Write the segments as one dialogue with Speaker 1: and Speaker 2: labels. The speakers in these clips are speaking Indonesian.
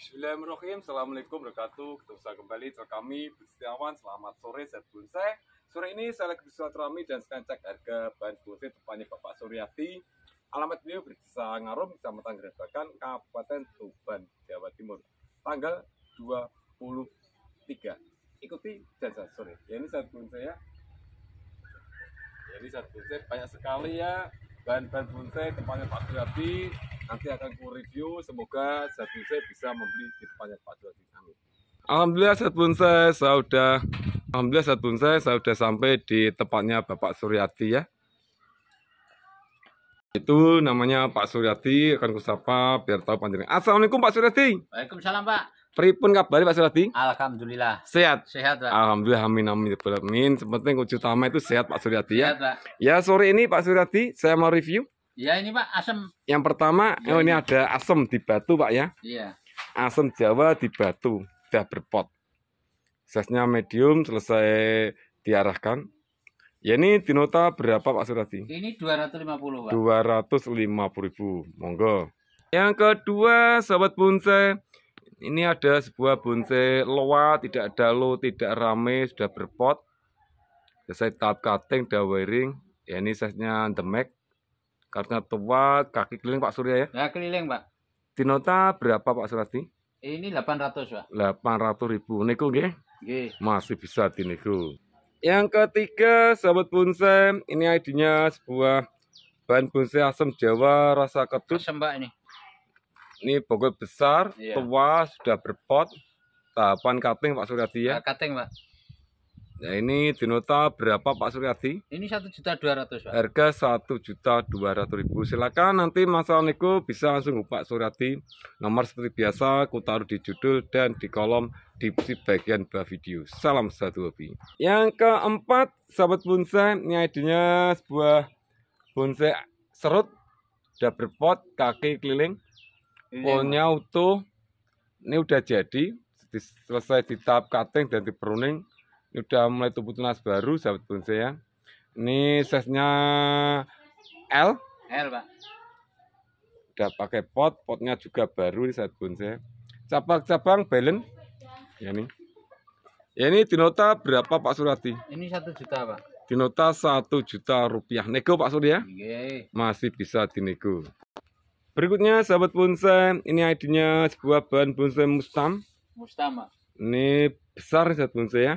Speaker 1: Bismillahirrahmanirrahim. Assalamualaikum warahmatullahi wabarakatuh. Kita kembali terkami kami, Setiawan. Selamat sore, saya Bonsai. Sore ini saya lagi bersilaturahmi dan sekarang cek harga bahan bonsai tepatnya Bapak Suryati. Alamat beliau berdesa Ngarum, Kecamatan Gerebakan, Kabupaten Tuban, Jawa Timur. Tanggal 23. Ikuti dan saat sore. Ya, ini saat bonsai ya. Jadi saat bonsai banyak sekali ya bahan-bahan bonsai tempatnya Pak Suryati nanti akan ku review semoga zat bonsai bisa membeli di tempatnya Pak Suryati Alhamdulillah zat bonsai saya sudah Alhamdulillah zat bonsai saya sudah sampai di tempatnya Bapak Suryati ya itu namanya Pak Suryati akan kusapa biar tahu panjangnya. Assalamualaikum Pak Suryati
Speaker 2: Waalaikumsalam Pak
Speaker 1: Pripun kabar Pak Suradi?
Speaker 2: Alhamdulillah. Sehat. Sehat, Pak.
Speaker 1: Alhamdulillah amin amin ya amin. Sepenting utama itu sehat Pak Suradi ya. Sehat, Pak. Ya sore ini Pak Suradi saya mau review.
Speaker 2: Ya ini Pak asem.
Speaker 1: Yang pertama, ya, oh, ini ada asem di batu Pak ya. Iya. Asem Jawa di batu sudah berpot. Size-nya medium selesai diarahkan. Ya ini dinota berapa Pak Suradi?
Speaker 2: Ini 250
Speaker 1: Pak. puluh ribu. Monggo. Yang kedua, sahabat Bonsai, ini ada sebuah bonsai loa, tidak ada lo, tidak rame, sudah berpot. Saya tahap cutting, sudah wiring. Ya ini sesnya nya demek. Karena tua, kaki keliling Pak Surya ya? Ya keliling Pak. Tinota berapa Pak Surati? Ini 800 Pak. 800 ribu. Niku g? Nggih. Masih bisa diniku. Yang ketiga, sahabat bonsai, ini id sebuah bahan bonsai asam Jawa rasa ketut. Asam ini. Ini bonggol besar, iya. tua, sudah berpot. Tahapan cutting Pak Suryadi ya. Nah, cutting Pak. Nah ini di berapa Pak Suryadi?
Speaker 2: Ini satu juta dua ratus
Speaker 1: Harga satu juta dua ratus ribu. Silakan nanti Mas Aniko bisa langsung Pak Suryadi. Nomor seperti biasa, aku taruh di judul dan di kolom deskripsi bagian bawah video. Salam satu hobi. Yang keempat, sahabat bonsai, ini idenya sebuah bonsai serut, sudah berpot, kaki keliling pohonnya utuh. Ini udah jadi, selesai di tahap cutting dan diperuning, Ini udah mulai tumbuh tunas baru, sahabat bonsai ya. Ini size-nya L. L, Pak. Udah pakai pot, potnya juga baru ini sahabat bonsai. Ya. Cabang-cabang balen Ya ini. Ya ini di berapa Pak Surati?
Speaker 2: Ini satu juta Pak.
Speaker 1: dinota satu juta rupiah. Nego Pak Surya? Ya?
Speaker 2: Iya.
Speaker 1: Masih bisa dinego. Berikutnya sahabat bonsai, ini ID-nya sebuah bahan bonsai mustam. Mustama. Ini besar sahabat bonsai ya.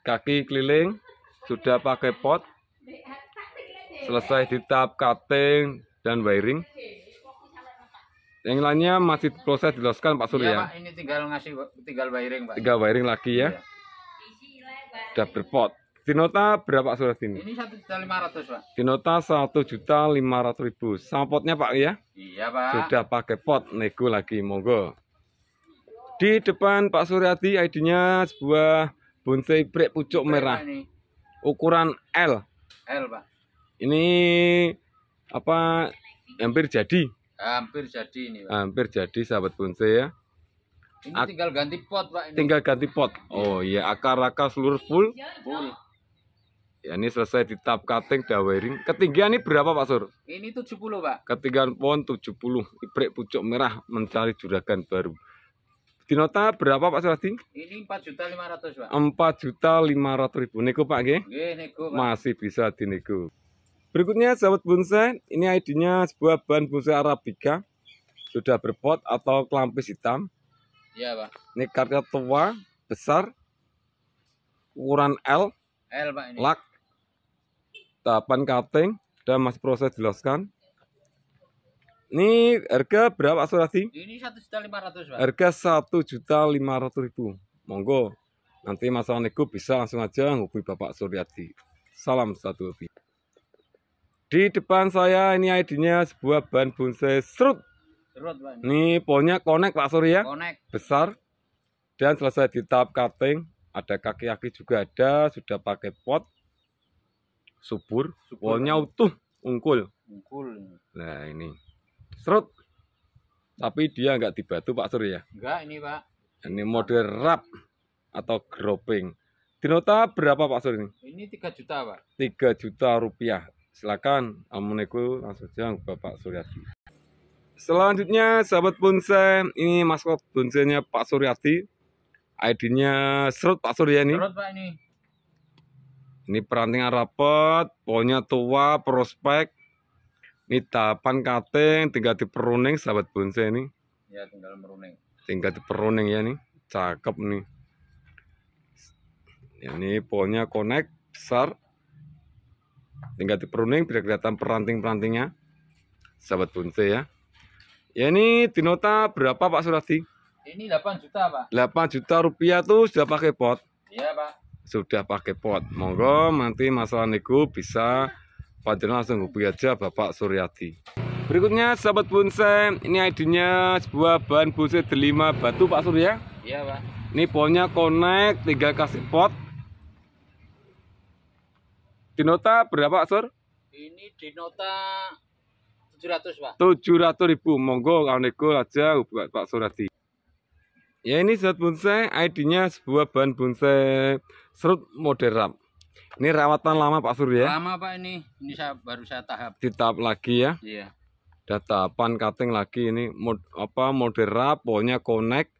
Speaker 1: Kaki keliling, sudah pakai pot. Selesai di cutting dan wiring. Yang lainnya masih proses diloskan Pak Surya. Iya,
Speaker 2: ini tinggal ngasih tinggal wiring, Pak. Tinggal wiring lagi ya. Iya.
Speaker 1: Sudah berpot. Tinota berapa surat ini?
Speaker 2: Ini satu juta lima ratus pak.
Speaker 1: Tinota satu juta lima ratus ribu. Sampotnya pak ya?
Speaker 2: Iya pak. Sudah
Speaker 1: pakai pot nego lagi monggo. Di depan Pak Suryati, ID-nya sebuah bonsai brek pucuk merah. Ini. Ukuran L. L pak. Ini apa? Hampir jadi.
Speaker 2: Hampir jadi ini pak.
Speaker 1: Hampir jadi sahabat bonsai ya.
Speaker 2: Ini tinggal ganti pot pak. Ini. Tinggal
Speaker 1: ganti pot. Oh iya akar-akar seluruh full. Full. Ya, ini selesai di tap cutting, wiring. Ketinggian ini berapa Pak Sur?
Speaker 2: Ini 70 Pak.
Speaker 1: Ketinggian pohon 70. Ibrek pucuk merah mencari juragan baru. di nota berapa Pak sur
Speaker 2: Ini 4 juta 500 Pak. 4
Speaker 1: juta 500 ribu. Nego Pak nggih? Nggih, nego Pak. Masih bisa dinego. Berikutnya sahabat bonsai, ini ID-nya sebuah bahan bonsai Arabica. Sudah berpot atau kelampis hitam. Iya, Pak. Ini karya tua, besar, ukuran L. L, Pak ini. Lak tahapan cutting dan masih proses jelaskan ini harga berapa asuransi? Ini
Speaker 2: satu juta lima ratus
Speaker 1: Harga satu juta lima ratus ribu. Monggo, nanti masalah nego bisa langsung aja hubungi Bapak Suryadi. Salam satu lebih. Di depan saya ini ID-nya sebuah ban bonsai serut. Serut pak. Ini pohonnya konek Pak Surya. Konek. Besar. Dan selesai di tahap cutting. Ada kaki-kaki juga ada, sudah pakai pot subur, subur. wolnya kan? utuh ungkul ungkul nah ini serut tapi dia nggak di batu Pak Sur ya
Speaker 2: enggak ini Pak
Speaker 1: ini model rap atau groping dinota berapa Pak Sur ini
Speaker 2: ini tiga juta Pak
Speaker 1: Tiga juta rupiah silakan amuneku langsung saja Bapak Suryadi selanjutnya sahabat bonsai ini maskot bonsainya Pak Suryadi ID-nya serut Pak Surya ini serut Pak ini ini perantingan rapet, pohonnya tua, prospek. Ini tapan kating, tinggal diperuning sahabat bonsai ini.
Speaker 2: Ya, tinggal meruning.
Speaker 1: Tinggal diperuning ya nih. Cakep nih. Ya, ini pohonnya connect besar. Tinggal diperuning tidak kelihatan peranting-perantingnya. Sahabat bonsai ya. Ya ini di berapa Pak Surati?
Speaker 2: Ini 8 juta Pak.
Speaker 1: 8 juta rupiah tuh sudah pakai pot. Iya Pak sudah pakai pot monggo nanti masalah niku bisa panjenengan langsung hubungi aja Bapak Suryati berikutnya sahabat bonsai ini ID-nya sebuah bahan bonsai delima batu Pak Surya iya Pak ini pohonnya connect tiga kasih pot dinota berapa pak Sur?
Speaker 2: ini dinota 700 Pak
Speaker 1: 700 ribu monggo kalau niku aja hubungi Pak Suryati Ya ini serut bonsai, ID-nya sebuah bahan bonsai serut modern. Ini rawatan lama Pak Surya. Lama
Speaker 2: Pak ini, ini saya baru saya tahap.
Speaker 1: Di tahap lagi ya. Iya. Ada tahapan cutting lagi ini mod, apa modern pohonnya connect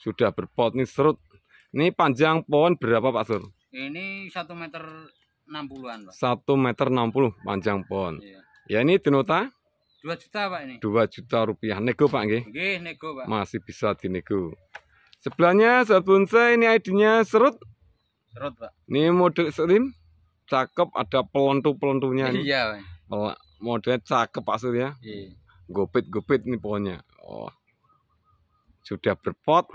Speaker 1: sudah berpot nih serut. Ini panjang pohon berapa Pak Sur?
Speaker 2: Ini satu meter enam puluh Pak.
Speaker 1: Satu meter enam puluh panjang pohon. Iya. Ya ini denota?
Speaker 2: Dua juta Pak ini.
Speaker 1: Dua juta rupiah nego Pak nggih. Nggih nego Pak. Masih bisa dinego. Sebelahnya sahabat bonsai ini ID-nya serut. Serut, Pak. Ini model serim, Cakep ada pelontu-pelontunya. ini. Iya, Pak. Modelnya cakep Pak Surya. Iya. Gopit-gopit nih pohonnya. Oh. Sudah berpot.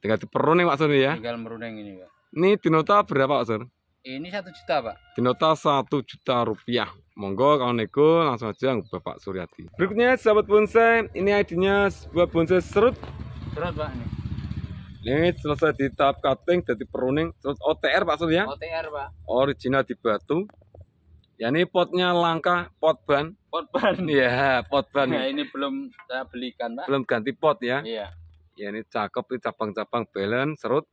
Speaker 1: Tinggal diperuning Pak Sur ya.
Speaker 2: Tinggal meruning ini, Pak.
Speaker 1: Ini dinota berapa Pak Sur? Ini satu juta Pak. Dinota satu juta rupiah. Monggo kalau nego langsung aja Bapak Suryati. Berikutnya sahabat bonsai, ini ID-nya sebuah bonsai serut.
Speaker 2: Serut Pak ini.
Speaker 1: Ini selesai di tahap cutting, jadi pruning, terus OTR Pak ya?
Speaker 2: OTR Pak.
Speaker 1: Original di batu. Ya ini potnya langka, pot ban. Pot ban. Iya, pot ban. Ya ini
Speaker 2: belum saya belikan Pak. Belum
Speaker 1: ganti pot ya? Iya. Ya ini cakep, ini cabang-cabang balance, serut.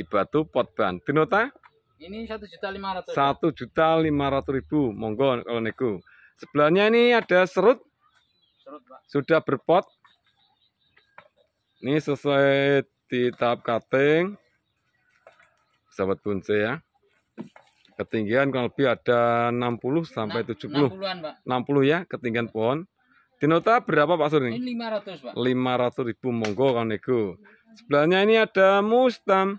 Speaker 1: Di batu, pot ban. Dinota?
Speaker 2: Ini satu juta lima ratus. Satu
Speaker 1: juta lima ratus ribu, monggo kalau nego. Sebelahnya ini ada serut. Serut Pak. Sudah berpot. Ini sesuai di tahap cutting sahabat bonsai ya ketinggian kurang lebih ada 60 sampai 70 60, ya ketinggian pohon di nota berapa Pak Sur
Speaker 2: 500 Pak 500
Speaker 1: ribu monggo kalau nego sebelahnya ini ada mustam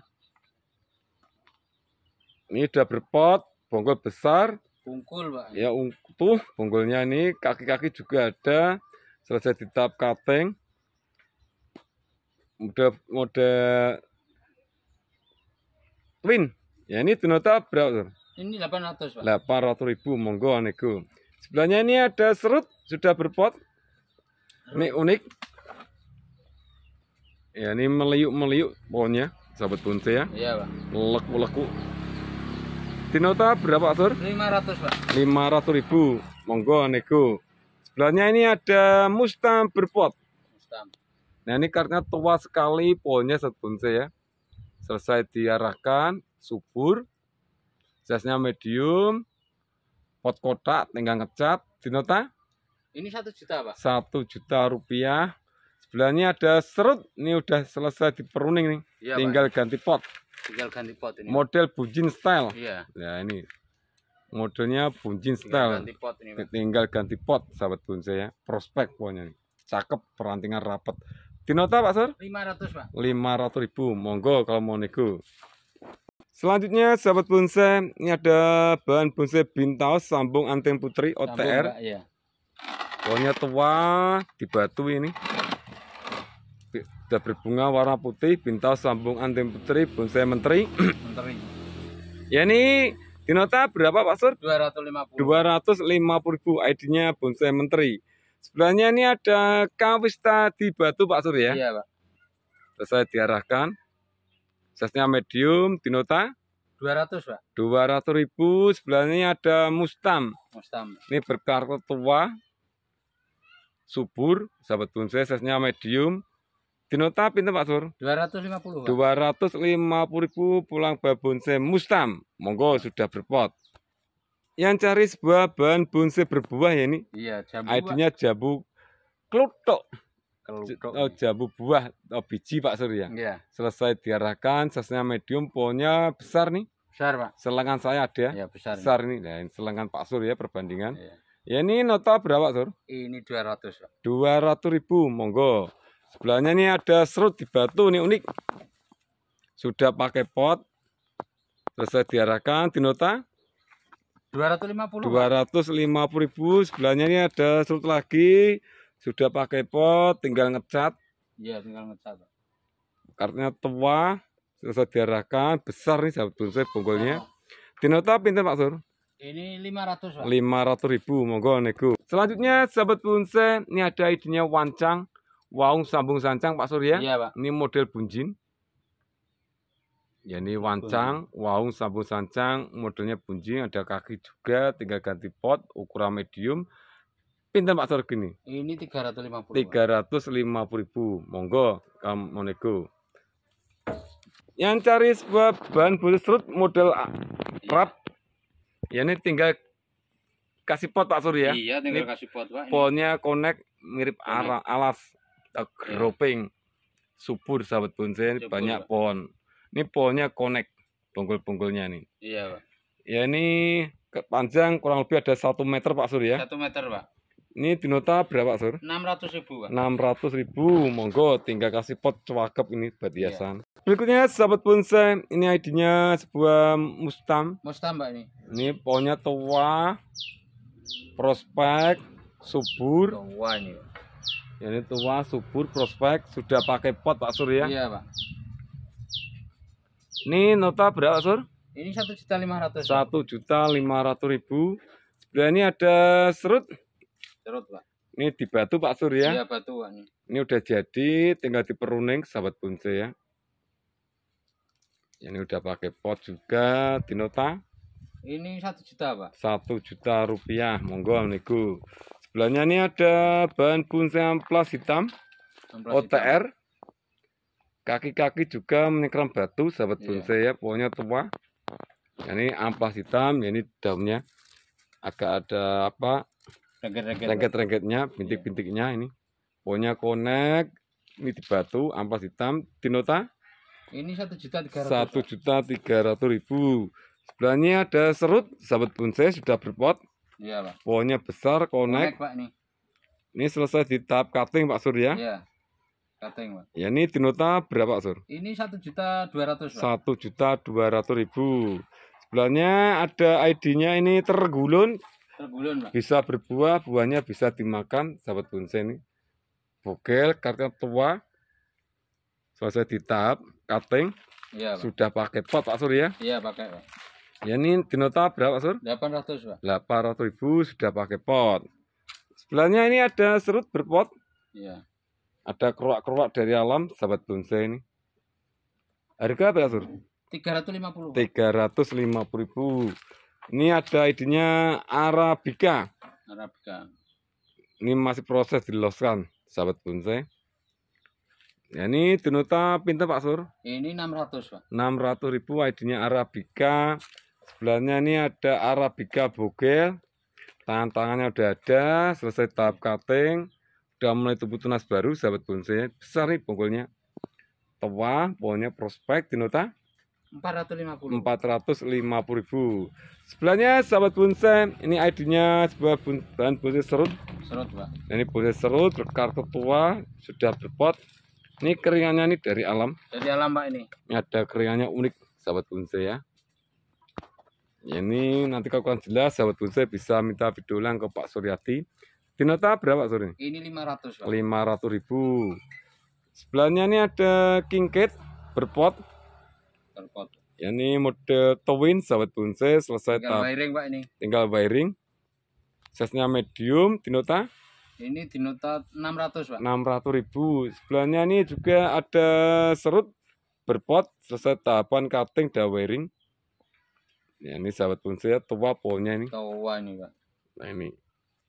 Speaker 1: ini sudah berpot bonggol besar
Speaker 2: bungkul Pak
Speaker 1: ya utuh bonggolnya ini kaki-kaki juga ada selesai di tahap cutting mode mode twin ya ini tunota berapa
Speaker 2: ini 800 Pak
Speaker 1: 800 ribu monggo nego sebelahnya ini ada serut sudah berpot ini unik ya ini meliuk meliuk pohonnya sahabat punce ya iya Pak leku leku Dinota berapa Sur? 500 Pak 500 ribu monggo nego sebelahnya ini ada Mustang berpot Mustang Nah ini karena tua sekali pohonnya setbunse ya. Selesai diarahkan, subur, jasnya medium, pot kotak, tinggal ngecat, dinota.
Speaker 2: Ini satu juta pak?
Speaker 1: Satu juta rupiah. Sebelahnya ada serut, ini udah selesai diperuning nih. Ya, tinggal pak. ganti pot. Tinggal ganti pot ini. Model bujin style. Iya. Ya ini modelnya bunjin style ganti pot ini, tinggal ganti pot sahabat bonsai ya prospek pokoknya nih cakep perantingan rapat Dinota Pak Sur? 500 Pak 500 ribu, monggo kalau mau nego Selanjutnya sahabat bonsai Ini ada bahan bonsai bintaus sambung anten putri OTR iya. Pokoknya ya. tua di batu ini Sudah berbunga warna putih Bintaus sambung anten putri bonsai menteri Menteri Ya ini Dinota berapa Pak Sur?
Speaker 2: 250
Speaker 1: 250 ribu ID-nya bonsai menteri Sebelahnya ini ada Kawista di Batu Pak Sur ya? Iya Pak. Terus saya diarahkan. size medium, Dinota? 200 Pak. 200 ribu, sebelahnya ada Mustam. Mustam. Ini berkartu tua, subur, sahabat bonsai, size medium. Dinota pinter Pak Sur?
Speaker 2: 250 Pak.
Speaker 1: 250 ribu pulang babonsai Mustam. Monggo sudah berpot yang cari sebuah bahan bonsai berbuah ya ini.
Speaker 2: Iya, jambu. ID-nya
Speaker 1: jambu klutok. Klutok. Oh, jambu buah oh, biji Pak Surya. Iya. Selesai diarahkan, sasnya medium, pohonnya besar nih. Besar, Pak. Selengan saya ada. Ya. Iya, besar. Besar nih. Nah, ini selengan Pak Surya perbandingan. Iya. Ya ini nota berapa, Sur?
Speaker 2: Ini dua ratus.
Speaker 1: dua ratus ribu, monggo. Sebelahnya ini ada serut di batu nih unik. Sudah pakai pot. Selesai diarahkan di nota
Speaker 2: 250.
Speaker 1: 250 ribu. Sebelahnya ini ada surut lagi. Sudah pakai pot, tinggal ngecat.
Speaker 2: Iya, tinggal ngecat.
Speaker 1: karena tua, selesai diarahkan, besar nih sahabat bonsai bonggolnya. Oh. Dinota pinter Pak Sur?
Speaker 2: Ini 500, Pak.
Speaker 1: 500 ribu, monggo nego. Selanjutnya sahabat bonsai, ini ada idenya wancang, waung sambung sancang Pak Sur ya. Iya, Pak. Ini model bunjin yakni wancang, waung sabu sancang, modelnya bunjing, ada kaki juga, tinggal ganti pot, ukuran medium. Pinten Pak Sorgi gini?
Speaker 2: Ini 350.
Speaker 1: 350 ribu. Monggo kamu nego. Yang cari sebuah bahan bulut model rap. Ya ini tinggal kasih pot Pak Sorgi ya. Iya, tinggal ini kasih pot Pak. Polnya connect mirip connect. alas eh, atau iya. groping. subur sahabat bonsai banyak pohon. Ini polnya connect bonggol-bonggolnya nih. Iya, Pak. Ya ini panjang kurang lebih ada satu meter Pak Sur ya. Satu meter Pak. Ini di berapa pak Sur?
Speaker 2: Enam ratus ribu Pak. Enam
Speaker 1: ratus ribu, monggo tinggal kasih pot cewakep ini buat iya. hiasan. Iya. Berikutnya sahabat bonsai, ini idnya sebuah mustam.
Speaker 2: Mustam Pak ini.
Speaker 1: Ini pohonnya tua, prospek, subur. Tua ini. Ya, ini tua, subur, prospek, sudah pakai pot Pak Sur ya? Iya Pak. Ini nota berapa sur?
Speaker 2: Ini satu juta lima ratus. Satu
Speaker 1: juta lima ratus ribu. Sebelah ini ada serut. Serut pak. Ini di batu Pak Sur ya? Iya batu Pak. Ini udah jadi, tinggal diperuning sahabat punce ya. Ini udah pakai pot juga, di nota.
Speaker 2: Ini satu juta Pak.
Speaker 1: Satu juta rupiah, monggo amigo. Sebelahnya ini ada bahan punce amplas hitam, amplas OTR. Hitam kaki-kaki juga menyekram batu sahabat yeah. bonsai ya pohonnya tua ini amplas hitam ini daunnya agak ada apa
Speaker 2: rengket-rengketnya
Speaker 1: iya. bintik-bintiknya ini pohonnya konek ini di batu amplas hitam dinota
Speaker 2: ini satu juta tiga ratus satu
Speaker 1: juta tiga ratus ribu sebelahnya ada serut sahabat bonsai sudah berpot iya, pohonnya besar konek, ini. ini selesai di tahap cutting pak surya
Speaker 2: iya. Kateng,
Speaker 1: Ya ini tinota berapa, Sur? Ini
Speaker 2: satu juta dua ratus.
Speaker 1: Satu juta dua ratus ribu. Sebelahnya ada ID-nya ini tergulun. Tergulun, Pak. Bisa berbuah, buahnya bisa dimakan, sahabat bonsai ini. Bokel, karena tua. Selesai ditap, kating iya, Sudah pakai pot, Pak Sur ya?
Speaker 2: Iya, pakai, Pak.
Speaker 1: Ya ini dinota berapa, Sur?
Speaker 2: 800, Pak.
Speaker 1: 800 ribu sudah pakai pot. Sebelahnya ini ada serut berpot. Iya. Ada keruak-keruak dari alam, sahabat bonsai ini. Harga apa ya, Sur?
Speaker 2: 350.
Speaker 1: 350 Ini ada idenya Arabica. Arabica. Ini masih proses diloskan, sahabat bonsai. Ya, ini denota pinta Pak Sur?
Speaker 2: Ini 600 Pak.
Speaker 1: 600 ribu Idenya Arabica. Sebelahnya ini ada Arabica Bogel. Tangan-tangannya udah ada, selesai tahap cutting mulai tumbuh tunas baru sahabat bonsai besar nih pokoknya tua pokoknya prospek ratus lima 450 ribu sebelahnya sahabat bonsai ini ID-nya sebuah bahan bonsai serut serut pak nah, ini bonsai serut berkartu tua sudah berpot ini keringannya ini dari alam
Speaker 2: dari alam pak ini
Speaker 1: ini ada keringannya unik sahabat bonsai ya ini nanti kalau kurang jelas sahabat bonsai bisa minta video ulang ke Pak Suryati Dinota berapa sore ini? Ini 500, Pak. 500 ribu. Sebelahnya ini ada kingcat berpot. Berpot. Ya, ini mode towin sahabat bonsai selesai tinggal wiring Pak ini. Tinggal wiring. size medium, Dinota.
Speaker 2: Ini Dinota 600,
Speaker 1: Pak. 600 ribu. Sebelahnya ini juga ada serut berpot selesai tahapan cutting dan wiring. Ya, ini sahabat bonsai tua polnya ini.
Speaker 2: Tua ini, Pak.
Speaker 1: Nah, ini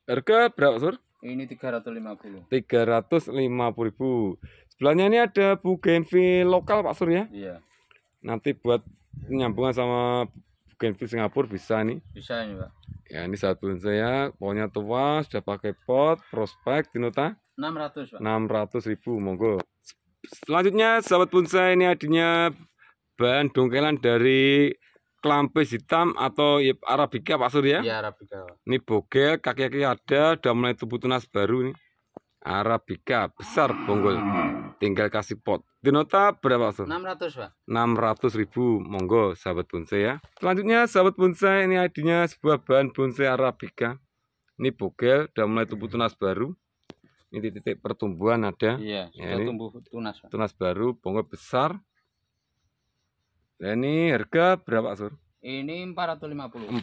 Speaker 1: Harga berapa, Sur?
Speaker 2: Ini 350.
Speaker 1: 350 ribu Sebelahnya ini ada Bu Genvi lokal, Pak Sur ya? Iya. Nanti buat nyambungan sama Bu Genvi Singapura bisa nih.
Speaker 2: Bisa ini, Pak.
Speaker 1: Ya, ini satu saya, pokoknya tua, sudah pakai pot, prospek, tinota.
Speaker 2: 600, Pak.
Speaker 1: 600 ribu monggo. Selanjutnya, sahabat bonsai ini adanya bahan dongkelan dari kelampis hitam atau ya, Arabica Pak Surya? Iya Arabica. Ini bogel, kaki-kaki ada, udah mulai tubuh tunas baru nih. Arabica besar bonggol. Tinggal kasih pot. Denota berapa Pak Sur? 600 Pak. 600 ribu, monggo sahabat bonsai ya. Selanjutnya sahabat bonsai ini id sebuah bahan bonsai Arabica. Ini bogel, udah mulai tubuh tunas baru. Ini titik titik pertumbuhan ada. Iya, ya, tumbuh tunas. Pak. Tunas baru, bonggol besar. Nah, ini harga berapa, Sur?
Speaker 2: Ini 450.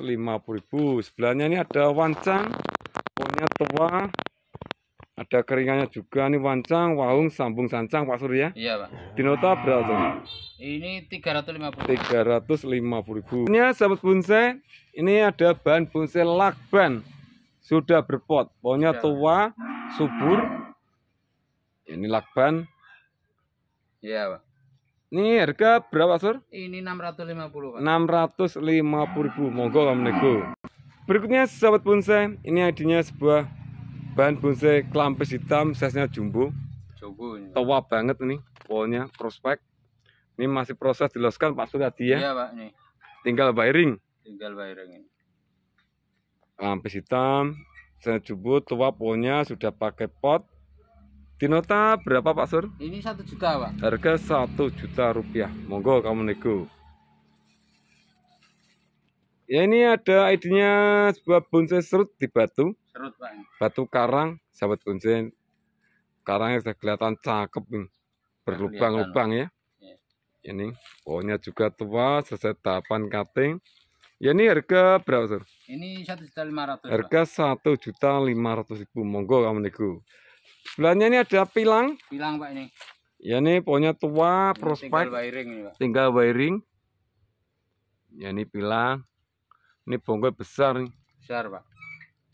Speaker 1: ribu. Sebelahnya ini ada wancang, punya tua. Ada keringannya juga nih wancang, wahung, sambung sancang, Pak Sur ya. Iya, Pak. Dinota berapa, Sur?
Speaker 2: Ini 350.
Speaker 1: ribu. Ini sahabat bonsai, ini ada bahan bonsai lakban. Sudah berpot, pokoknya ya. tua, subur. Ya, ini lakban. Iya, Pak ini harga berapa, Sur?
Speaker 2: Ini 650, Pak.
Speaker 1: 650.000. Monggo kamu nego. Berikutnya sahabat bonsai, ini adanya sebuah bahan bonsai kelampis hitam sesnya nya jumbo. Jumbo. Ya. Tua banget ini pohonnya, prospek. Ini masih proses diloskan Pak Suryadi ya. Iya, Pak, nih. Tinggal wiring.
Speaker 2: Tinggal wiring ini.
Speaker 1: Kelampis hitam, size jumbo, tua pohonnya sudah pakai pot. Di nota berapa Pak Sur?
Speaker 2: Ini satu juta Pak.
Speaker 1: Harga satu juta rupiah. Monggo kamu nego. Ya ini ada idenya sebuah bonsai serut di batu. Serut Pak. Batu karang, sahabat bonsai. Karangnya sudah kelihatan cakep nih. Berlubang-lubang ya. Ini pohonnya juga tua, selesai tahapan cutting. Ya ini harga berapa, Sur?
Speaker 2: Ini satu juta lima ratus. Harga
Speaker 1: satu juta lima ratus ribu. Monggo kamu nego. Sebelahnya ini ada pilang. Pilang Pak ini. Ya ini pohonnya tua, ini prospek. Tinggal wiring ini Pak. Tinggal wiring. Ya ini pilang. Ini bonggol besar nih. Besar Pak.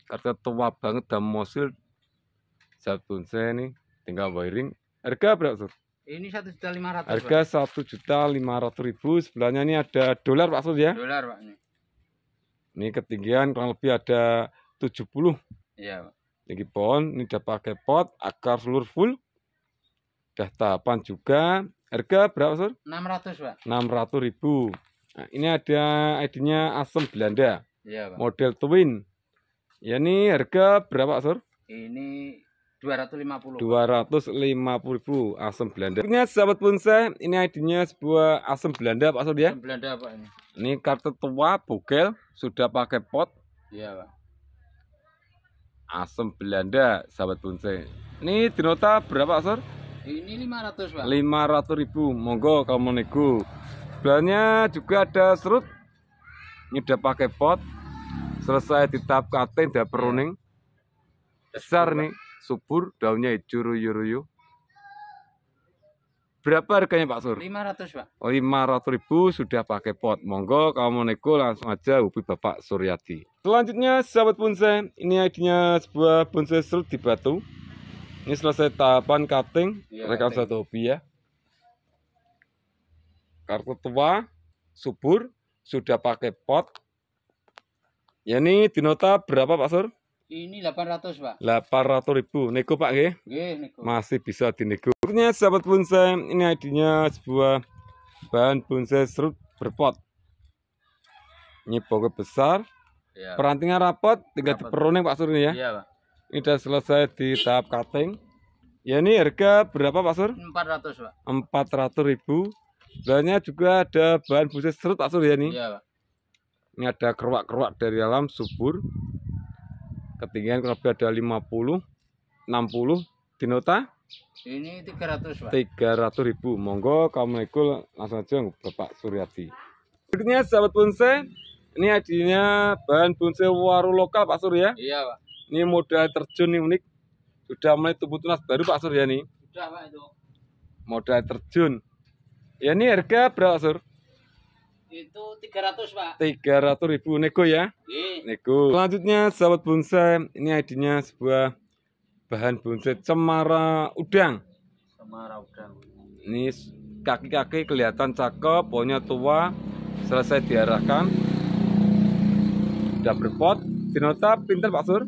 Speaker 1: Karena tua banget dan mosil. satu saya ini tinggal wiring. Harga berapa Sur?
Speaker 2: Ini satu juta lima ratus. Harga
Speaker 1: satu juta lima ratus ribu. Sebelahnya ini ada dolar Pak Sur ya? Dolar Pak ini. Ini ketinggian kurang lebih ada 70. Iya Pak tinggi pohon ini udah pakai pot akar seluruh full. Udah tahapan juga. Harga berapa, Sur?
Speaker 2: 600, Pak.
Speaker 1: 600 ribu. Nah, ini ada ID-nya asem Belanda. Iya, Pak. Model twin. Ya ini harga berapa, Sur?
Speaker 2: Ini 250.
Speaker 1: 250 ribu asem Belanda. Ini sahabat pun saya ini id sebuah asem Belanda Pak Sur ya. Asam Belanda Pak ini. Ini kartu tua bogel sudah pakai pot. Iya Pak asam Belanda sahabat bonsai ini di berapa Sur?
Speaker 2: ini 500 Pak
Speaker 1: 500 ribu monggo kamu nego sebelahnya juga ada serut ini udah pakai pot selesai ditap kating, udah iya. peruning besar nih subur daunnya hijau ruyu-ruyu Berapa harganya Pak Sur?
Speaker 2: 500 Pak.
Speaker 1: Oh, 500 ribu sudah pakai pot. Monggo kalau mau neko langsung aja hubungi Bapak Suryati. Selanjutnya sahabat bonsai, ini idenya sebuah bonsai serut di batu. Ini selesai tahapan cutting, ya, rekam satu hobi ya. Kartu tua, subur, sudah pakai pot. Ya ini dinota berapa Pak Sur? Ini
Speaker 2: 800, Pak.
Speaker 1: 800 ribu. Nego, Pak, nggih? nego. Masih bisa dinego. Berikutnya, sahabat bonsai, ini idenya sebuah bahan bonsai serut berpot. Ini pokok besar. Ya, Perantingan rapat, tinggal diperoneng Pak Sur ini ya. Iya, Pak. Ini sudah selesai di tahap cutting. Ya ini harga berapa Pak Sur?
Speaker 2: 400,
Speaker 1: Pak. 400 ribu. Bahannya juga ada bahan bonsai serut Pak Sur ya ini. Iya, Pak. Ini ada keruak-keruak dari alam subur ketinggian kurang lebih ada 50 60 dinota
Speaker 2: ini 300 Pak
Speaker 1: 300 ribu monggo kamu ikut langsung aja Bapak Suryadi berikutnya sahabat bonsai ini adinya bahan bonsai waru lokal Pak Surya. iya Pak ini modal terjun ini unik sudah mulai tumbuh tunas baru Pak Surya nih sudah Pak itu modal terjun ya ini harga berapa Surya
Speaker 2: itu 300, Pak.
Speaker 1: 300 ribu nego ya? Iya. Nego. Selanjutnya sahabat bonsai, ini id sebuah bahan bonsai cemara udang. Cemara udang. Ini kaki-kaki kelihatan cakep, pohonnya tua, selesai diarahkan. Sudah berpot. Dinota pinter Pak Sur?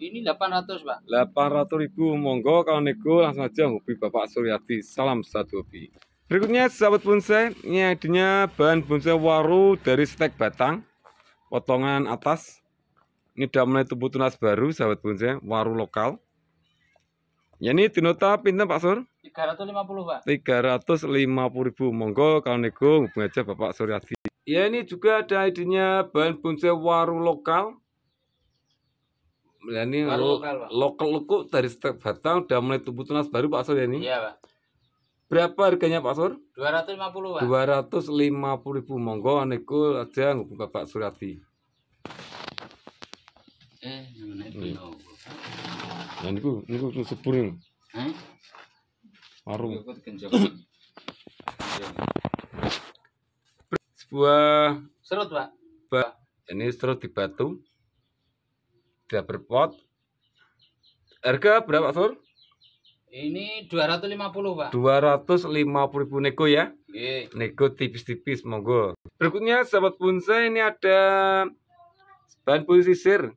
Speaker 2: Ini 800, Pak.
Speaker 1: 800 ribu. Monggo kalau nego langsung aja hobi Bapak Suryati. Salam satu hobi. Berikutnya sahabat bonsai, ini adanya bahan bonsai waru dari stek batang, potongan atas. Ini sudah mulai tumbuh tunas baru sahabat bonsai, waru lokal. Ya ini dinota pinten Pak Sur?
Speaker 2: 350
Speaker 1: Pak. 350 ribu. Monggo kalau nego punya aja Bapak Suryadi. Ya ini juga ada adanya bahan bonsai waru lokal. Ya ini lokal, lokal, lokal dari stek batang udah mulai tumbuh tunas baru Pak Sur ya ini? Iya Pak. Berapa harganya Pak Sur? 250, Pak. 250 ribu monggo niku aja ngubung Pak Suryati.
Speaker 2: Eh, Yang itu, hmm.
Speaker 1: nah, niku niku sepur niku. Hah? Warung. Sebuah serut, Pak. Ba ini serut di batu. Tidak berpot. Harga berapa, Sur?
Speaker 2: Ini 250, Pak.
Speaker 1: 250 ribu nego ya. Ye. Nego tipis-tipis monggo. Berikutnya sahabat bonsai ini ada bahan bulu sisir.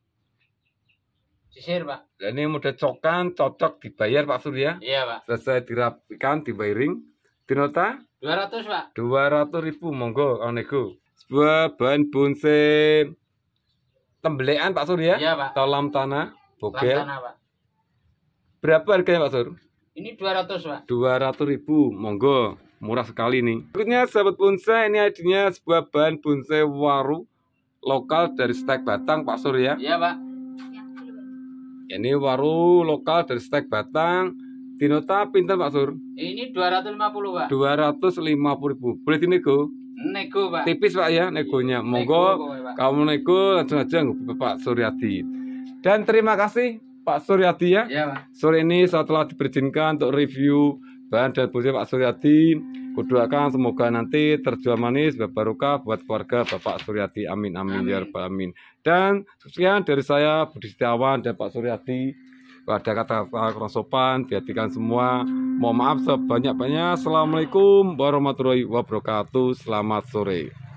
Speaker 1: Sisir, Pak. Dan ini mudah cokan, cocok dibayar Pak Surya. Iya, Pak. Selesai dirapikan, dibayaring. Dinota?
Speaker 2: 200, Pak.
Speaker 1: 200 ribu monggo kalau nego. Sebuah bahan bonsai tembelean Pak Surya. Iya, Pak. Tolam tanah, bogel. Tolam tanah, Pak Berapa harganya Pak Sur?
Speaker 2: Ini 200
Speaker 1: Pak. 200 ribu, monggo. Murah sekali nih. Berikutnya sahabat bonsai, ini adanya sebuah bahan bonsai waru lokal dari stek batang Pak Sur ya. Iya Pak. Ya, ini waru lokal dari stek batang. Dinota pinter Pak Sur?
Speaker 2: Ini 250 Pak.
Speaker 1: 250 ribu. Boleh dinego?
Speaker 2: Nego Pak. Tipis
Speaker 1: Pak ya negonya. Iya, monggo nego, kamu nego langsung aja Pak Suryadi. Dan terima kasih Pak Suryadi ya. ya Sore ini saya telah diberizinkan untuk review bahan dan busi Pak Suryadi. Kudoakan semoga nanti terjual manis berbaruka buat keluarga Bapak Suryadi. Amin amin, ya amin. ya rabbal amin. Dan sekian dari saya Budi Setiawan dan Pak Suryadi. Ada kata-kata kurang sopan, perhatikan semua. Mohon maaf sebanyak-banyak. Assalamualaikum warahmatullahi wabarakatuh. Selamat sore.